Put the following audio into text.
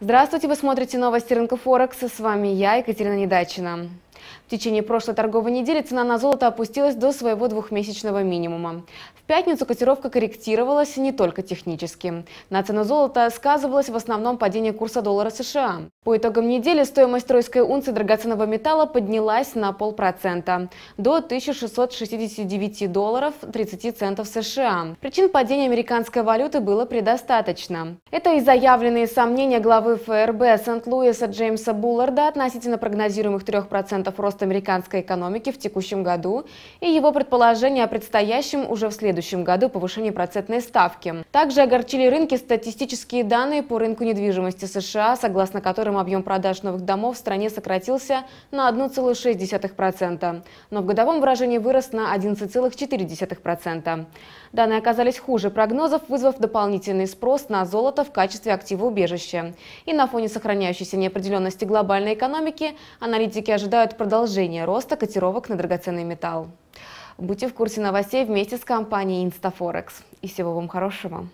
Здравствуйте, вы смотрите новости рынка Форекса. С вами я, Екатерина Недачина. В течение прошлой торговой недели цена на золото опустилась до своего двухмесячного минимума. В пятницу котировка корректировалась не только технически. На цену золота сказывалось в основном падение курса доллара США. По итогам недели стоимость тройской унции драгоценного металла поднялась на полпроцента до 1669 долларов 30 центов США. Причин падения американской валюты было предостаточно. Это и заявленные сомнения главы ФРБ Сент-Луиса Джеймса Булларда относительно прогнозируемых 3% 10% роста американской экономики в текущем году и его предположение о предстоящем уже в следующем году повышении процентной ставки. Также огорчили рынки статистические данные по рынку недвижимости США, согласно которым объем продаж новых домов в стране сократился на 1,6%, но в годовом выражении вырос на 11,4%. Данные оказались хуже прогнозов, вызвав дополнительный спрос на золото в качестве актива убежища. И на фоне сохраняющейся неопределенности глобальной экономики аналитики ожидают продолжение роста котировок на драгоценный металл. Будьте в курсе новостей вместе с компанией Instaforex. И всего вам хорошего!